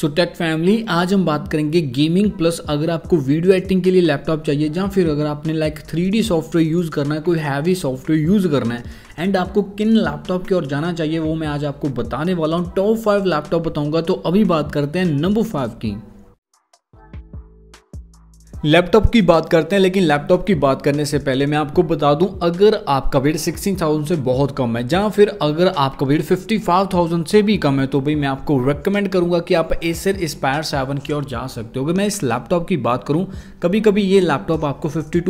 so take family आज हम बात करेंगे गेमिंग प्लस अगर आपको वीडियो एडिटिंग के लिए लैपटॉप चाहिए या फिर अगर आपने लाइक थ्री सॉफ्टवेयर यूज़ करना है कोई हैवी सॉफ्टवेयर यूज़ करना है एंड आपको किन लैपटॉप की ओर जाना चाहिए वो मैं आज आपको बताने वाला हूँ टॉप फाइव लैपटॉप बताऊँगा तो अभी बात करते हैं नंबर फाइव की लैपटॉप की बात करते हैं लेकिन लैपटॉप की बात करने से पहले मैं आपको बता दूं अगर आपका वेट सिक्सटीन थाउजेंड से बहुत कम है या फिर अगर आपका वेट फिफ्टी फाइव थाउजेंड से भी कम है तो भाई मैं आपको रेकमेंड करूंगा कि आप एसर स्पायर सेवन की ओर जा सकते हो अगर मैं इस लैपटॉप की बात करूं कभी कभी ये लैपटॉप आपको फिफ्टी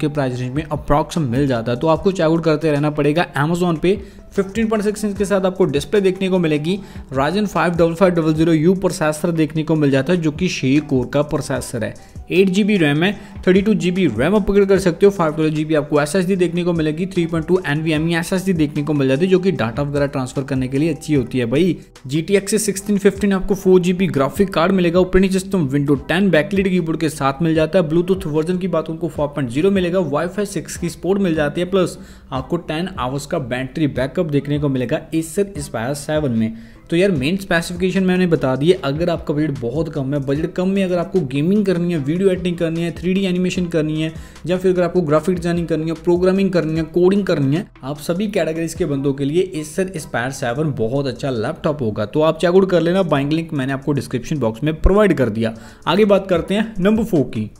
के प्राइस रेंज में अप्रॉक्स मिल जाता है तो आपको चेकआउट करते रहना पड़ेगा अमेजोन पे फिफ्टीन पॉइंट सिक्स इंच के साथ आपको डिस्प्ले देखने को मिलेगी Ryzen five double five double zero U processor देखने को मिल जाता है जो कि शे कोर का प्रोसेसर है एट जी बी रैम है thirty two G B RAM upgrade कर सकते हो फाइव ट्वेल्व जी बी आपको एस एस डी देखने को मिलेगी three point two N V M E S S D देखने को मिल जाती है जो कि डाटा वगैरह ट्रांसफर करने के लिए अच्छी होती है भाई G T X sixteen fifteen आपको four G B graphic card मिलेगा operating system window ten backlit keyboard के साथ मिल जाता है ब्लूटूथ वर्जन की बात उनको फोर पॉइंट जीरो मिलेगा वाई फाई सिक्स की स्पोर्ट मिल जाती है प्लस आपको टेन आवर्स का बैटरी बैकअप आपको देखने को मिलेगा एसर स्पायर सेवन में तो यार मेन स्पेसिफिकेशन मैंने बता दिए अगर आपका बजट बहुत कम है बजट कम में अगर आपको गेमिंग करनी है वीडियो एडिटिंग करनी है थ्री एनिमेशन करनी है या फिर अगर आपको ग्राफिक डिजाइनिंग करनी है प्रोग्रामिंग करनी है कोडिंग करनी है आप सभी कैटेगरीज के बंदों के लिए एसर स्पायर सेवन बहुत अच्छा लैपटॉप होगा तो आप चेकआउट कर लेना बाइंग लिंक मैंने आपको डिस्क्रिप्शन बॉक्स में प्रोवाइड कर दिया आगे बात करते हैं नंबर फोर की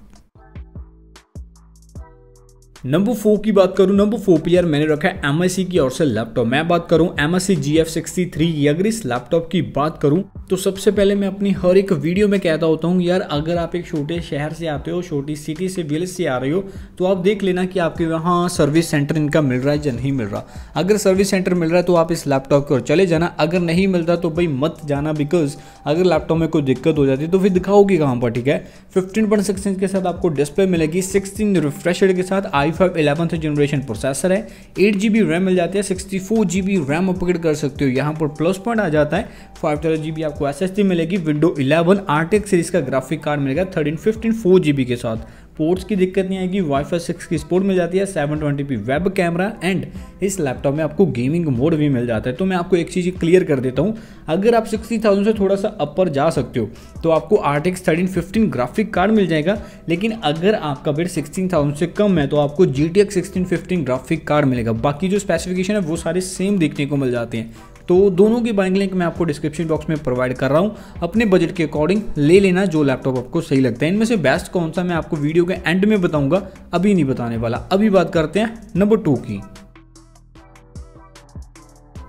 नंबर फोर की बात करूं नंबर फोर पे यार मैंने रखा है एम की ओर से लैपटॉप मैं बात करूं M I C G F sixty three अगर इस लैपटॉप की बात करूं तो सबसे पहले मैं अपनी हर एक वीडियो में कहता होता हूं यार अगर आप एक छोटे शहर से आते हो छोटी सिटी से विलेज से आ रहे हो तो आप देख लेना कि आपके वहाँ सर्विस सेंटर इनका मिल रहा है या नहीं मिल रहा अगर सर्विस सेंटर मिल रहा है तो आप इस लैपटॉप की ओर चले जाना अगर नहीं मिलता तो भाई मत जाना बिकॉज अगर लैपटॉप में कोई दिक्कत हो जाती है तो फिर दिखाओगे कहाँ पर ठीक है फिफ्टीन पॉइंट के साथ आपको डिस्प्ले मिलेगी सिक्सटीन रिफ्रेशर के साथ I I five eleventh generation processor है एट जी बी रैम मिल जाती है sixty four G B RAM upgrade कर सकते हो यहाँ पर प्लस पॉइंट आ जाता है फाइव ट्वेल्व जी बी आपको एस एस डी मिलेगी विंडो इलेवन टेक सीरीज का ग्राफिक कार्ड मिलेगा thirteen fifteen four G B के साथ पोर्ट्स की दिक्कत नहीं आएगी वाईफाई सिक्स की स्पोर्ट मिल जाती है seven twenty P web camera and इस लैपटॉप में आपको गेमिंग मोड भी मिल जाता है तो मैं आपको एक चीज़ क्लियर कर देता हूँ अगर आप सिक्सटी थाउजेंड से थोड़ा सा अपर जा सकते हो तो आपको R X thirteen fifteen graphic card मिल जाएगा लेकिन अगर आपका बेट सिक्सटीन थाउजेंड से कम है तो आपको G T X sixteen fifteen graphic card मिलेगा बाकी जो स्पेसिफिकेशन है वो सारे सेम देखने को मिल जाते हैं तो दोनों की बाइंग लिंक मैं आपको डिस्क्रिप्शन बॉक्स में प्रोवाइड कर रहा हूँ अपने बजट के अकॉर्डिंग ले लेना जो लैपटॉप आपको सही लगता है इनमें से बेस्ट कौन सा मैं आपको वीडियो के एंड में बताऊँगा अभी नहीं बताने वाला अभी बात करते हैं नंबर टू की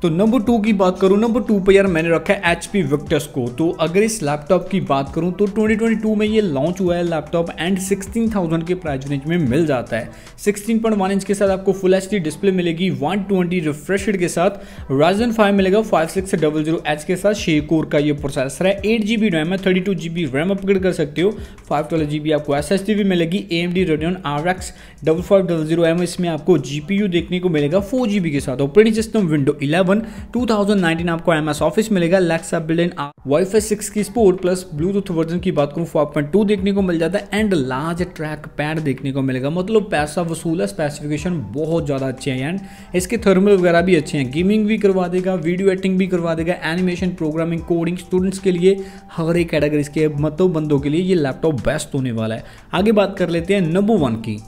तो नंबर टू की बात करूं नंबर टू पर यार मैंने रखा है एच पी विक्टस को तो अगर इस लैपटॉप की बात करूं तो 2022 में ये लॉन्च हुआ है लैपटॉप एंड 16,000 के प्राइस रेंज में मिल जाता है 16.1 इंच के साथ आपको फुल एच डिस्प्ले मिलेगी 120 ट्वेंटी रिफ्रेश के साथ राजन फाइव मिलेगा five six double zero H के साथ शे कोर का ये प्रोसेसर है एट जी बी रैम है thirty two G B RAM upgrade कर सकते हो फाइव ट्वेल्व जी बी आपको एस एस टी भी मिलेगी A M D Radeon R X double five double zero M इसमें आपको जी पी यू देखने को मिलेगा फोर जी बी के साथ operating system window eleven seven two आपको एम एस ऑफिस मिलेगा लैक्सा बिल्ड वाई फाई सिक्स की स्पोर्ट प्लस ब्लूटूथ वर्जन की बात करूँ फोर पॉइंट टू देखने को मिल जाता है एंड लार्ज ट्रैक पैड देखने को मिलेगा मतलब पैसा वसूल है स्पेसिफिकेशन बहुत ज़्यादा अच्छे हैं एंड इसके थर्मल वगैरह भी अच्छे हैं गेमिंग भी करवा देगा वीडियो एडिटिंग भी करवा देगा एनिमेशन प्रोग्रामिंग कोडिंग स्टूडेंट्स के लिए हर एक कैटेगरीज के मतलब बंदों के लिए ये लैपटॉप बेस्ट होने वाला है आगे बात कर लेते हैं नंबर वन की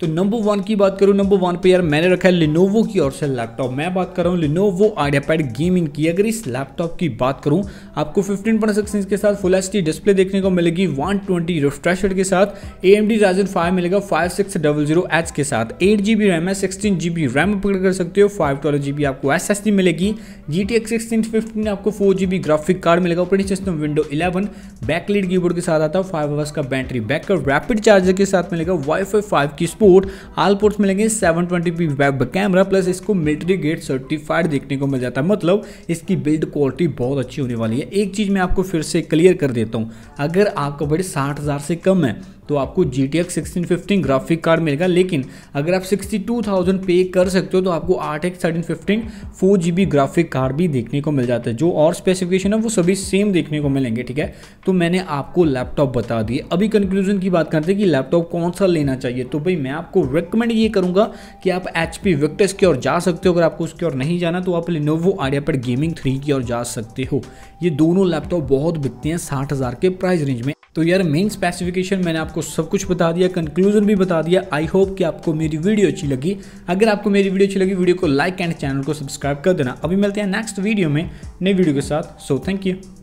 तो नंबर वन की बात करूं नंबर वन पे यार मैंने रखा है लिनोवो की और से लैपटॉप मैं बात कर रहा हूँ लिनोवो आइडिया पैड गेमिंग की अगर इस लैपटॉप की बात करूं आपको फिफ्टीन पॉइंट सिक्स इंच के साथ फुल एच डिस्प्ले देखने को मिलेगी 120 ट्वेंटी रिफ्रेश के साथ A M D Ryzen five मिलेगा five six double zero H के साथ एट जी बी रैम है sixteen G B RAM upgrade कर सकते हो फाइव ट्वेल्व जी बी आपको एस एस डी मिलेगी G T X sixteen fifteen आपको four G B graphic card मिलेगा operating system window eleven backlit keyboard के साथ आता है फाइव आवर्स का बैटरी बैकअप रैपिड चार्जर के साथ मिलेगा वाई फाई फाइव की स्पोर्ट पोर्ट आल पोर्ट्स मिलेंगे seven twenty P camera plus इसको मिलिट्री गेट सर्टिफाइड देखने को मिल जाता है मतलब इसकी बिल्ड क्वालिटी बहुत अच्छी होने वाली है एक चीज़ मैं आपको फिर से क्लियर कर देता हूँ अगर आपका बजट साठ से कम है तो आपको G T X graphic card मिलेगा लेकिन अगर आप 62,000 पे कर सकते हो तो आपको आठ X thirteen fifteen graphic card भी देखने को मिल जाता है जो और स्पेसिफिकेशन है वो सभी सेम देखने को मिलेंगे ठीक है तो मैंने आपको लैपटॉप बता दिए अभी कंक्लूजन की बात करते हैं कि लैपटॉप कौन सा लेना चाहिए तो भाई मैं आपको रिकमेंड ये करूँगा कि आप एच पी विक्टर्स की ओर जा सकते हो अगर आपको उसकी ओर नहीं जाना तो आप लिनोवो आडिया पर गेमिंग थ्री की ओर जा सकते हो ये दोनों लैपटॉप बहुत बिकते हैं साठ हज़ार के प्राइस रेंज में तो यार मेन स्पेसिफिकेशन मैंने आपको सब कुछ बता दिया कंक्लूजन भी बता दिया आई होप कि आपको मेरी वीडियो अच्छी लगी अगर आपको मेरी वीडियो अच्छी लगी वीडियो को लाइक एंड चैनल को सब्सक्राइब कर देना अभी मिलते हैं नेक्स्ट वीडियो में नई वीडियो के साथ सो थैंक यू